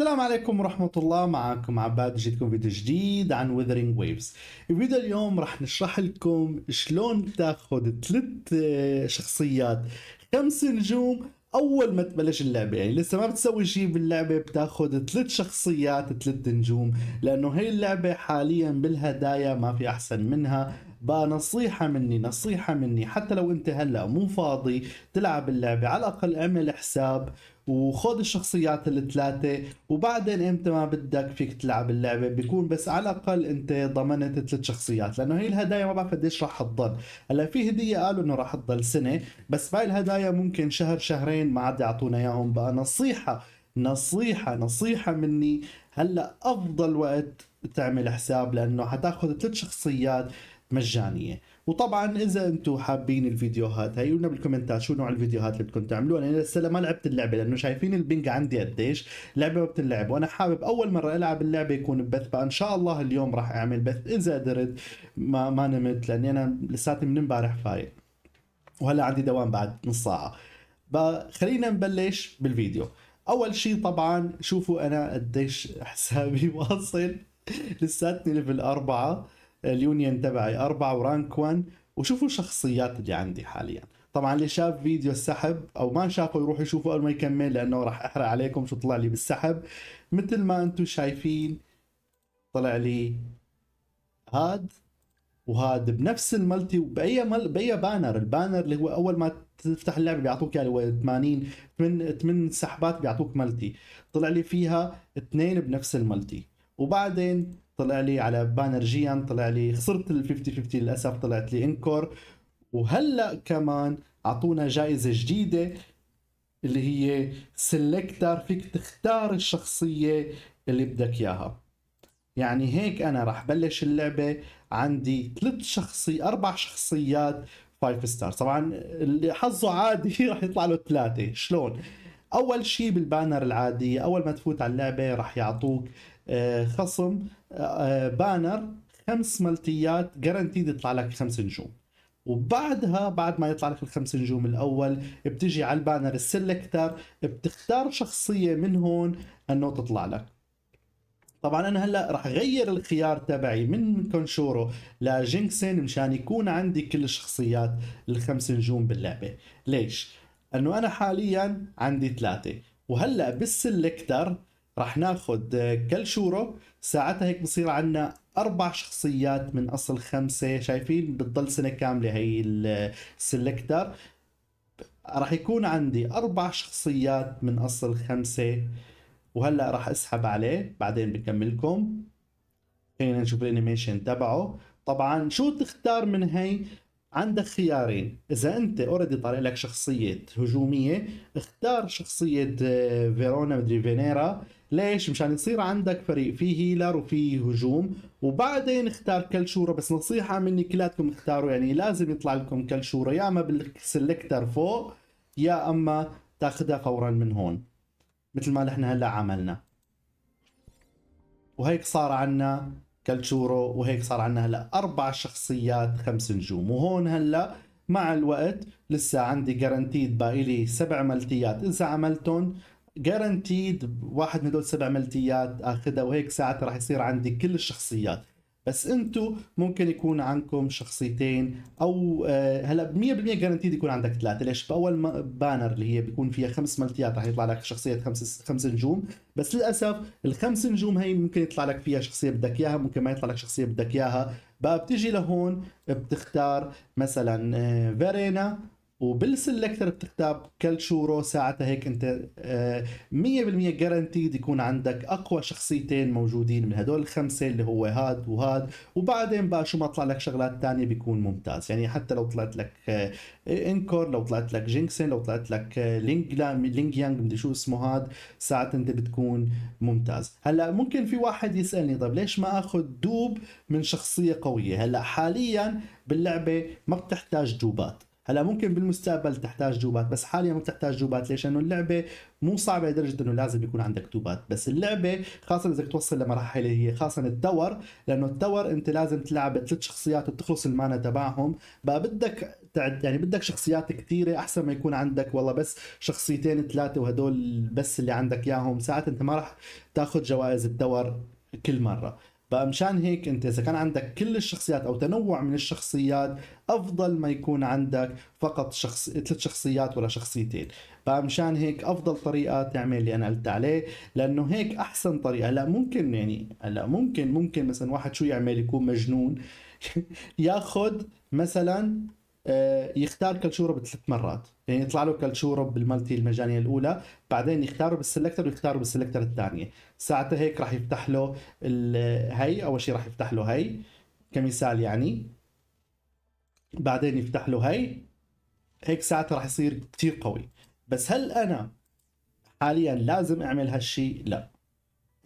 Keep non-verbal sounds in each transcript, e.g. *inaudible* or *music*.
السلام عليكم ورحمة الله معكم عباد جيتكم فيديو جديد عن وذرينج ويفز الفيديو اليوم رح نشرح لكم شلون تاخذ ثلاث شخصيات خمس نجوم اول ما تبلش اللعبه يعني لسه ما بتسوي شيء باللعبه بتاخذ ثلاث شخصيات ثلاث نجوم لانه هي اللعبه حاليا بالهدايا ما في احسن منها بقى نصيحة مني نصيحة مني حتى لو انت هلا مو فاضي تلعب اللعبة على الاقل اعمل حساب وخذ الشخصيات الثلاثه وبعدين امتى ما بدك فيك تلعب اللعبه بيكون بس على الاقل انت ضمنت ثلاث شخصيات لانه هي الهدايا ما بعرف قديش راح تضل هلا في هديه قالوا انه راح تضل سنه بس باقي الهدايا ممكن شهر شهرين ما عاد يعطونا اياهم بقى نصيحه نصيحه نصيحه مني هلا افضل وقت تعمل حساب لانه حتاخذ ثلاث شخصيات مجانيه وطبعا اذا انتم حابين الفيديوهات هي قولنا بالكومنتات شو نوع الفيديوهات اللي بدكم تعملوها انا لسه ما لعبت اللعبه لانه شايفين البنج عندي قديش لعبه ما بتنلعب وانا حابب اول مره العب اللعبه يكون ببث فان شاء الله اليوم راح اعمل بث اذا قدرت ما ما نمت لاني انا لساتني من امبارح فايق وهلا عندي دوام بعد نص ساعه فخلينا نبلش بالفيديو اول شيء طبعا شوفوا انا قديش حسابي *laughs* واصل لساتني ليفل أربعة اليونيون تبعي أربعة ورانك 1 وشوفوا الشخصيات اللي عندي حاليا طبعا اللي شاف فيديو السحب او ما شافه يروح يشوفه قبل ما يكمل لانه راح احرق عليكم شو طلع لي بالسحب مثل ما انتم شايفين طلع لي هاد وهاد بنفس الملتي باي مل... باي بانر البانر اللي هو اول ما تفتح اللعبه بيعطوك يعني 80 8 8 سحبات بيعطوك ملتي طلع لي فيها اثنين بنفس الملتي وبعدين طلع لي على بانر جيان طلع لي خسرت ال 50 50 للاسف طلعت لي انكور وهلا كمان اعطونا جائزه جديده اللي هي سيلكتر فيك تختار الشخصيه اللي بدك اياها يعني هيك انا راح بلش اللعبه عندي ثلاث شخصي اربع شخصيات فايف ستار طبعا اللي حظه عادي *laughs* راح يطلع له ثلاثه شلون اول شيء بالبانر العادي اول ما تفوت على اللعبه راح يعطوك آه، خصم آه، آه، بانر خمس ملتيات جرانتيد يطلع لك خمس نجوم وبعدها بعد ما يطلع لك الخمس نجوم الاول بتجي على البانر السلكتر بتختار شخصيه من هون انه تطلع لك طبعا انا هلا راح اغير الخيار تبعي من كونشورو لجينكسن مشان يكون عندي كل الشخصيات الخمس نجوم باللعبه ليش انه انا حاليا عندي ثلاثه وهلا بالسلكتر راح ناخذ آه، كل شورو ساعتها هيك بصير عندنا اربع شخصيات من اصل خمسه شايفين بتضل سنه كامله هي السلكتر آه، راح يكون عندي اربع شخصيات من اصل خمسه وهلا راح اسحب عليه بعدين بكملكم خلينا نشوف الانيميشن تبعه طبعا شو تختار من هي عندك خيارين اذا انت اوريدي طالع لك شخصيه هجوميه اختار شخصيه آه، فيرونا مدري فينيرا ليش مشان يصير عندك فريق فيه هيلر وفيه هجوم وبعدين اختار كلشورة بس نصيحة مني كلاتكم اختاروا يعني لازم يطلع لكم كلشورة يا اما بالسلكتر فوق يا اما تاخذها فورا من هون مثل ما نحن هلا عملنا وهيك صار عنا كالتشورو وهيك صار عنا هلا اربع شخصيات خمس نجوم وهون هلا مع الوقت لسه عندي جارانتيد باقي لي سبع ملتيات اذا عملتهم جارانتيد واحد من هدول سبع ملتيات اخذها وهيك ساعتها راح يصير عندي كل الشخصيات بس انتو ممكن يكون عندكم شخصيتين او آه، هلا 100% جارانتيد يكون عندك ثلاثه ليش باول بانر اللي هي بيكون فيها خمس ملتيات رح يطلع لك شخصيه خمس خمس نجوم بس للاسف الخمس نجوم هي ممكن يطلع لك فيها شخصيه بدك اياها ممكن ما يطلع لك شخصيه بدك اياها بقى بتجي لهون بتختار مثلا فيرينا آه، وبالسلكتر بتختار كل شورو ساعتها هيك انت 100% آه، جارانتيد يكون عندك اقوى شخصيتين موجودين من هدول الخمسه اللي هو هاد وهاد وبعدين بقى شو ما طلع لك شغلات ثانيه بيكون ممتاز يعني حتى لو طلعت لك آه، انكور لو طلعت لك جينكسن لو طلعت لك آه، لينج لينج يانج مدري شو اسمه هاد ساعتها انت بتكون ممتاز هلا ممكن في واحد يسالني طب ليش ما اخذ دوب من شخصيه قويه هلا حاليا باللعبه ما بتحتاج دوبات هلا ممكن بالمستقبل تحتاج جوبات بس حاليا ما بتحتاج جوبات ليش؟ لانه اللعبه مو صعبه لدرجه انه لازم يكون عندك توبات بس اللعبه خاصه اذا بدك توصل لمراحل هي خاصه التور لانه التور انت لازم تلعب ثلاث شخصيات وبتخلص المانا تبعهم بقى بدك تعد يعني بدك شخصيات كثيره احسن ما يكون عندك والله بس شخصيتين ثلاثه وهدول بس اللي عندك اياهم ساعات انت ما راح تاخذ جوائز الدور كل مره فمشان هيك انت اذا كان عندك كل الشخصيات او تنوع من الشخصيات افضل ما يكون عندك فقط شخص ثلاث شخصيات ولا شخصيتين فمشان هيك افضل طريقه تعمل اللي انا قلت عليه لانه هيك احسن طريقه هلا ممكن يعني هلا ممكن ممكن مثلا واحد شو يعمل يكون مجنون *laughs* ياخذ مثلا آه، يختار كالتشورو بثلاث مرات يعني يطلع له كالتشورو بالمالتي المجانيه الاولى بعدين يختاره بالسلكتر ويختاره بالسلكتر الثانيه ساعتها هيك راح يفتح له هي اول شيء راح يفتح له هي كمثال يعني بعدين يفتح له هي هيك ساعتها راح يصير كثير قوي بس هل انا حاليا لازم اعمل هالشيء لا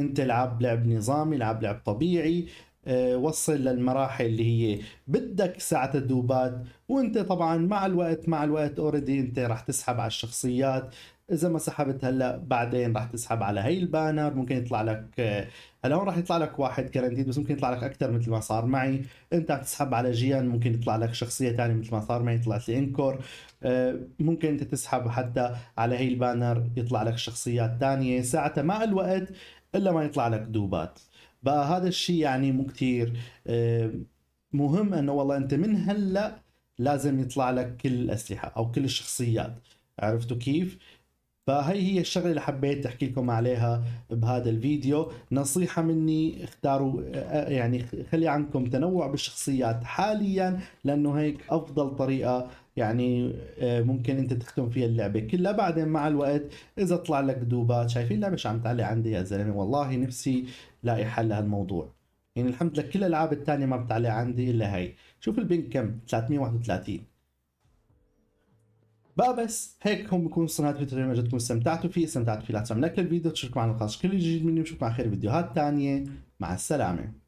انت العب لعب نظامي العب لعب طبيعي آه، وصل للمراحل اللي هي بدك ساعة الدوبات وانت طبعا مع الوقت مع الوقت اوريدي انت رح تسحب على الشخصيات اذا ما سحبت هلا بعدين رح تسحب على هي البانر ممكن يطلع لك آه، هلا هون رح يطلع لك واحد جرانتيد بس ممكن يطلع لك اكثر مثل ما صار معي انت عم تسحب على جيان ممكن يطلع لك شخصيه ثانيه مثل ما صار معي طلعت لي انكور آه، ممكن انت تسحب حتى على هي البانر يطلع لك شخصيات ثانيه ساعتها مع الوقت الا ما يطلع لك دوبات بقى هذا الشيء يعني مو كثير آه، مهم انه والله انت من هلا لازم يطلع لك كل الاسلحه او كل الشخصيات عرفتوا كيف؟ فهي هي الشغله اللي حبيت احكي لكم عليها بهذا الفيديو نصيحه مني اختاروا يعني خلي عنكم تنوع بالشخصيات حاليا لانه هيك افضل طريقه يعني آه، ممكن انت تختم فيها اللعبه كلها بعدين مع الوقت اذا طلع لك دوبات شايفين اللعبه شو عم تعلي عندي يا زلمه والله نفسي لاقي حل لهالموضوع يعني الحمد لله كل الالعاب الثانيه ما بتعلي عندي الا هي شوف البنك كم 331 بقى بس هيك هم بكون صناعة فيديو ما اجتكم استمتعتوا فيه استمتعتوا فيه لا تنسوا لايك للفيديو تشاركوا معنا القناه كل جديد مني ونشوفكم على خير فيديوهات تانية مع السلامة